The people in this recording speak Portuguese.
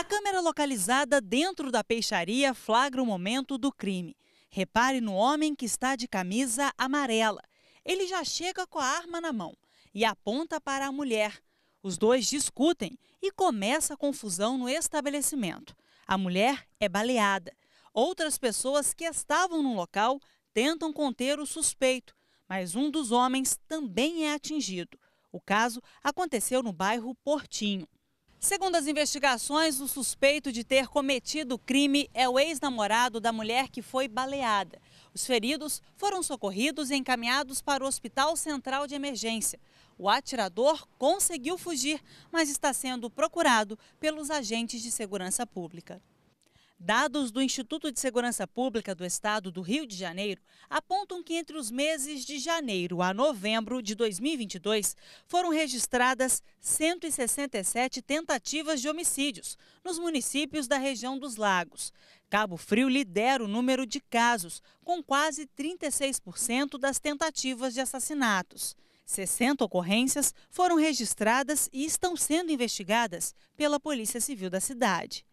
A câmera localizada dentro da peixaria flagra o momento do crime. Repare no homem que está de camisa amarela. Ele já chega com a arma na mão e aponta para a mulher. Os dois discutem e começa a confusão no estabelecimento. A mulher é baleada. Outras pessoas que estavam no local tentam conter o suspeito, mas um dos homens também é atingido. O caso aconteceu no bairro Portinho. Segundo as investigações, o suspeito de ter cometido o crime é o ex-namorado da mulher que foi baleada. Os feridos foram socorridos e encaminhados para o Hospital Central de Emergência. O atirador conseguiu fugir, mas está sendo procurado pelos agentes de segurança pública. Dados do Instituto de Segurança Pública do Estado do Rio de Janeiro apontam que entre os meses de janeiro a novembro de 2022 foram registradas 167 tentativas de homicídios nos municípios da região dos Lagos. Cabo Frio lidera o número de casos, com quase 36% das tentativas de assassinatos. 60 ocorrências foram registradas e estão sendo investigadas pela Polícia Civil da cidade.